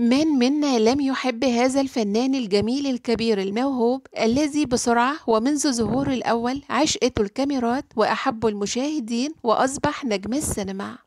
من منا لم يحب هذا الفنان الجميل الكبير الموهوب الذي بسرعة ومنذ ظهوره الأول عشقته الكاميرات وأحبه المشاهدين وأصبح نجم السينما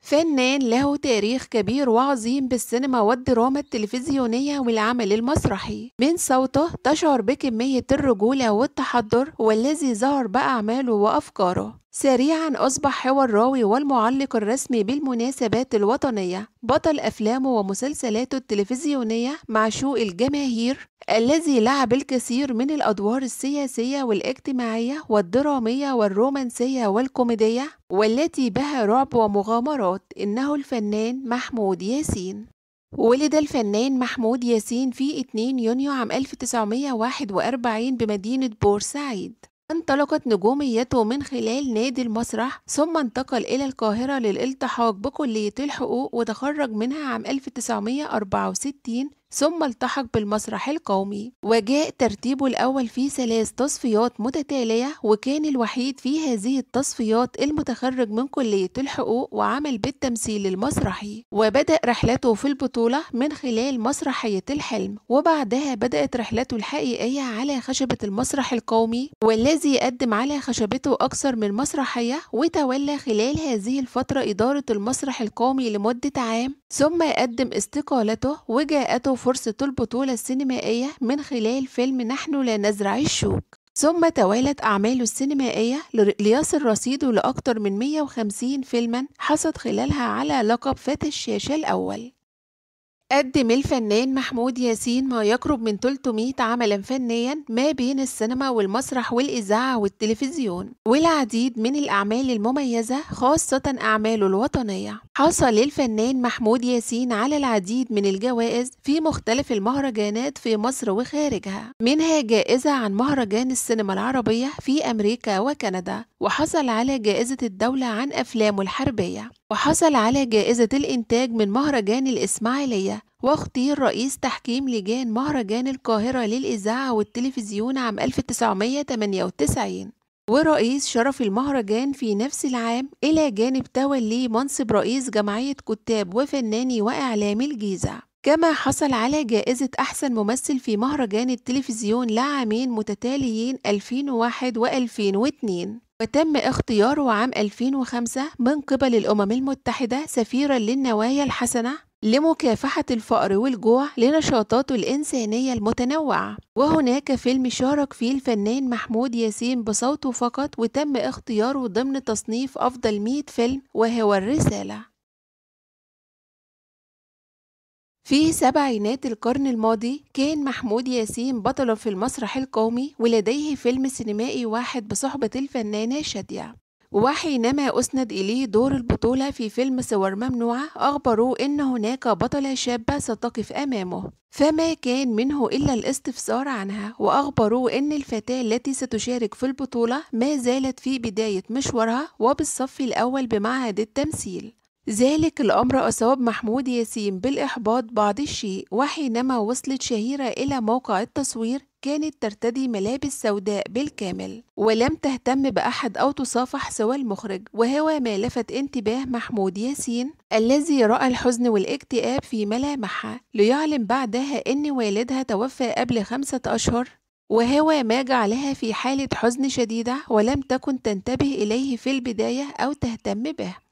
فنان له تاريخ كبير وعظيم بالسينما والدراما التلفزيونية والعمل المسرحي من صوته تشعر بكمية الرجولة والتحضر والذي ظهر بأعماله وأفكاره سريعا أصبح هو الراوي والمعلق الرسمي بالمناسبات الوطنية بطل أفلامه ومسلسلاته التلفزيونية معشوق الجماهير الذي لعب الكثير من الأدوار السياسية والاجتماعية والدرامية والرومانسية والكوميدية والتي بها رعب ومغامرات إنه الفنان محمود ياسين ولد الفنان محمود ياسين في 2 يونيو عام 1941 بمدينة بورسعيد انطلقت نجوميته من خلال نادي المسرح ثم انتقل إلى القاهرة للالتحاق بكلية الحقوق وتخرج منها عام 1964 ثم التحق بالمسرح القومي وجاء ترتيبه الأول في ثلاث تصفيات متتالية وكان الوحيد في هذه التصفيات المتخرج من كلية الحقوق وعمل بالتمثيل المسرحي وبدأ رحلته في البطولة من خلال مسرحية الحلم وبعدها بدأت رحلته الحقيقية على خشبة المسرح القومي والذي قدم على خشبته أكثر من مسرحية وتولى خلال هذه الفترة إدارة المسرح القومي لمدة عام ثم قدم استقالته وجاءته فرصة البطولة السينمائية من خلال فيلم نحن لا نزرع الشوك ثم توالت أعماله السينمائية ليصل رصيده لأكثر من 150 فيلما حصد خلالها على لقب فتى الشاشة الأول قدم الفنان محمود ياسين ما يقرب من 300 عملا فنيا ما بين السينما والمسرح والإذاعة والتلفزيون والعديد من الأعمال المميزة خاصة أعماله الوطنية حصل الفنان محمود ياسين على العديد من الجوائز في مختلف المهرجانات في مصر وخارجها منها جائزة عن مهرجان السينما العربية في أمريكا وكندا وحصل على جائزة الدولة عن أفلامه الحربية وحصل على جائزة الإنتاج من مهرجان الإسماعيلية واختير رئيس تحكيم لجان مهرجان القاهرة للإذاعة والتلفزيون عام 1998 ورئيس شرف المهرجان في نفس العام إلى جانب تولي منصب رئيس جمعية كتاب وفناني وإعلام الجيزة كما حصل على جائزة أحسن ممثل في مهرجان التلفزيون لعامين متتاليين 2001 و2002 وتم اختياره عام 2005 من قبل الأمم المتحدة سفيرا للنوايا الحسنة لمكافحة الفقر والجوع لنشاطاته الإنسانية المتنوعة وهناك فيلم شارك فيه الفنان محمود ياسين بصوته فقط وتم اختياره ضمن تصنيف أفضل 100 فيلم وهو الرسالة في سبعينات القرن الماضي كان محمود ياسين بطلا في المسرح القومي ولديه فيلم سينمائي واحد بصحبة الفنانة شادية وحينما أسند إليه دور البطولة في فيلم صور ممنوعة أخبروه إن هناك بطلة شابة ستقف أمامه فما كان منه إلا الاستفسار عنها وأخبروه إن الفتاة التي ستشارك في البطولة ما زالت في بداية مشوارها وبالصف الأول بمعهد التمثيل ذلك الأمر أصاب محمود ياسين بالإحباط بعض الشيء وحينما وصلت شهيرة إلى موقع التصوير كانت ترتدي ملابس سوداء بالكامل ولم تهتم بأحد أو تصافح سوى المخرج وهو ما لفت انتباه محمود ياسين الذي رأى الحزن والاكتئاب في ملامحها ليعلم بعدها أن والدها توفى قبل خمسة أشهر وهو ما جعلها في حالة حزن شديدة ولم تكن تنتبه إليه في البداية أو تهتم به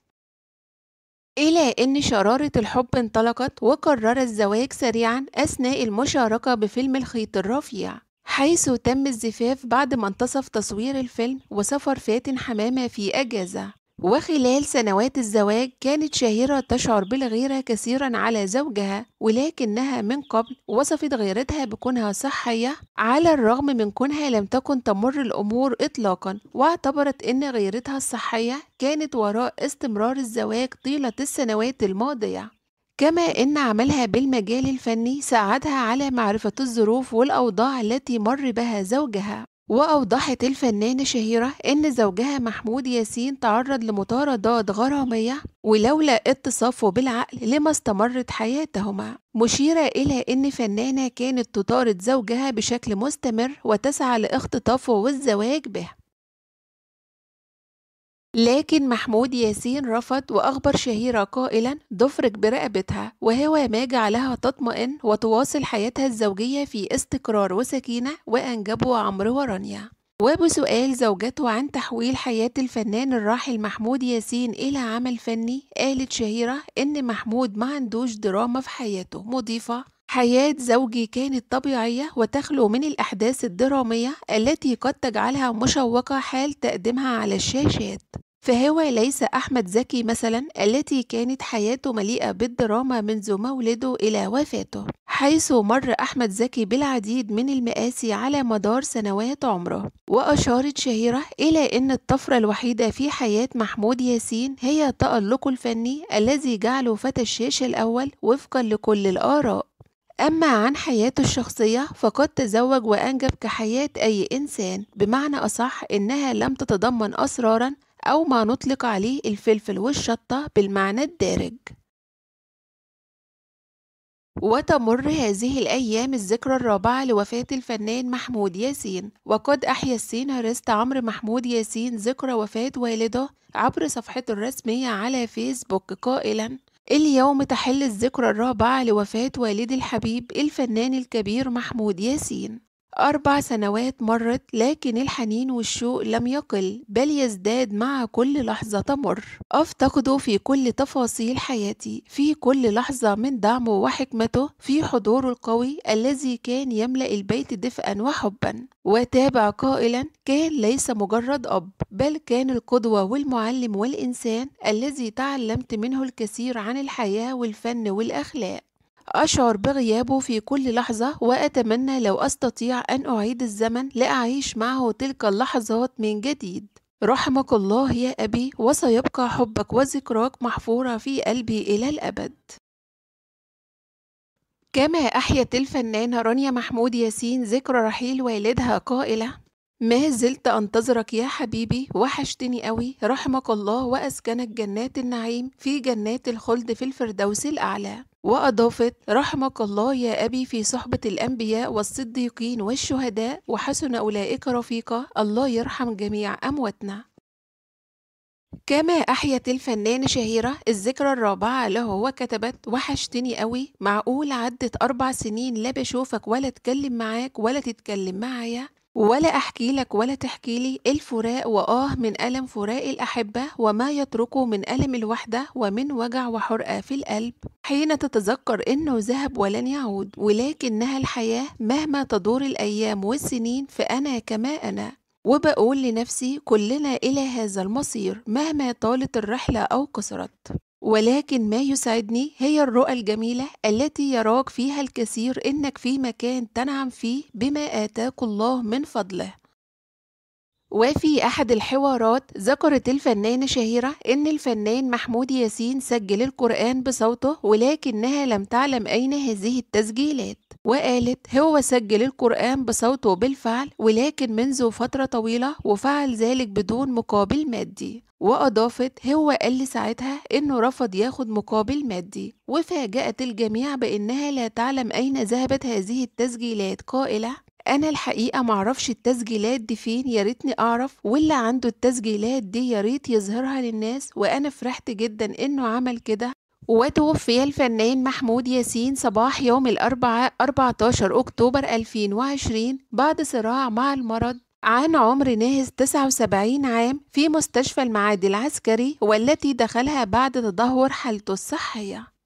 إلى أن شرارة الحب انطلقت وقرر الزواج سريعا أثناء المشاركة بفيلم الخيط الرفيع حيث تم الزفاف بعد ما انتصف تصوير الفيلم وسفر فاتن حمامة في أجازة وخلال سنوات الزواج كانت شهيرة تشعر بالغيرة كثيرا على زوجها ولكنها من قبل وصفت غيرتها بكونها صحية على الرغم من كونها لم تكن تمر الأمور إطلاقا واعتبرت أن غيرتها الصحية كانت وراء استمرار الزواج طيلة السنوات الماضية كما أن عملها بالمجال الفني ساعدها على معرفة الظروف والأوضاع التي مر بها زوجها وأوضحت الفنانة شهيرة إن زوجها محمود ياسين تعرض لمطاردات غرامية ولولا اتصافه بالعقل لما استمرت حياتهما مشيرة إلى أن فنانة كانت تطارد زوجها بشكل مستمر وتسعى لاختطافه والزواج به لكن محمود ياسين رفض وأخبر شهيرة قائلا ضفرك برقبتها وهو ما جعلها تطمئن وتواصل حياتها الزوجية في استقرار وسكينة وأنجبوا عمرو ورانيا وبسؤال زوجته عن تحويل حياة الفنان الراحل محمود ياسين إلى عمل فني قالت شهيرة إن محمود ما عندوش دراما في حياته مضيفة حياة زوجي كانت طبيعية وتخلو من الأحداث الدرامية التي قد تجعلها مشوقة حال تقديمها على الشاشات فهو ليس أحمد زكي مثلا التي كانت حياته مليئة بالدراما منذ مولده إلى وفاته حيث مر أحمد زكي بالعديد من المآسي على مدار سنوات عمره وأشارت شهيرة إلى أن الطفرة الوحيدة في حياة محمود ياسين هي تألقه الفني الذي جعله فتى الشاشة الأول وفقا لكل الآراء أما عن حياته الشخصية فقد تزوج وأنجب كحياة أي إنسان بمعنى أصح إنها لم تتضمن أسرارا أو ما نطلق عليه الفلفل والشطة بالمعنى الدارج وتمر هذه الأيام الذكرى الرابعة لوفاة الفنان محمود ياسين وقد أحيا السيناريست عمرو محمود ياسين ذكرى وفاة والده عبر صفحته الرسمية على فيسبوك قائلا إيه اليوم تحل الذكرى الرابعة لوفاة والدي الحبيب الفنان الكبير محمود ياسين أربع سنوات مرت لكن الحنين والشوق لم يقل بل يزداد مع كل لحظة تمر أفتقده في كل تفاصيل حياتي في كل لحظة من دعمه وحكمته في حضوره القوي الذي كان يملأ البيت دفئا وحبا وتابع قائلا كان ليس مجرد أب بل كان القدوة والمعلم والإنسان الذي تعلمت منه الكثير عن الحياة والفن والأخلاق أشعر بغيابه في كل لحظة وأتمنى لو أستطيع أن أعيد الزمن لأعيش معه تلك اللحظات من جديد رحمك الله يا أبي وسيبقى حبك وذكراك محفورة في قلبي إلى الأبد كما أحيت الفنانة رانيا محمود ياسين ذكرى رحيل والدها قائلة ما زلت أنتظرك يا حبيبي وحشتني قوي رحمك الله وأسكنك جنات النعيم في جنات الخلد في الفردوس الأعلى وأضافت رحمك الله يا أبي في صحبة الأنبياء والصديقين والشهداء وحسن أولئك رفيقة الله يرحم جميع أمواتنا كما أحيت الفنانة شهيرة الذكرى الرابعة له وكتبت وحشتني قوي معقول عدت أربع سنين لا بشوفك ولا أتكلم معاك ولا تتكلم معايا ولا أحكي لك ولا تحكي لي الفراق وآه من ألم فراق الأحبة وما يتركه من ألم الوحدة ومن وجع وحرقة في القلب حين تتذكر إنه ذهب ولن يعود ولكنها الحياة مهما تدور الأيام والسنين فأنا كما أنا وبقول لنفسي كلنا إلى هذا المصير مهما طالت الرحلة أو قصرت ولكن ما يسعدني هي الرؤى الجميلة التي يراك فيها الكثير إنك في مكان تنعم فيه بما آتاك الله من فضله وفي أحد الحوارات ذكرت الفنانة شهيرة إن الفنان محمود ياسين سجل القرآن بصوته ولكنها لم تعلم أين هذه التسجيلات وقالت هو سجل القرآن بصوته بالفعل ولكن منذ فترة طويلة وفعل ذلك بدون مقابل مادي وأضافت هو قال لي ساعتها إنه رفض ياخد مقابل مادي وفاجأت الجميع بإنها لا تعلم أين ذهبت هذه التسجيلات قائلة أنا الحقيقة معرفش التسجيلات دي فين ياريتني أعرف واللي عنده التسجيلات دي ياريت يظهرها للناس وأنا فرحت جدا إنه عمل كده وتوفي الفنان محمود ياسين صباح يوم الأربعاء 14 أكتوبر 2020 بعد صراع مع المرض عن عمر ناهز 79 عام في مستشفى المعادي العسكري والتي دخلها بعد تدهور حالته الصحية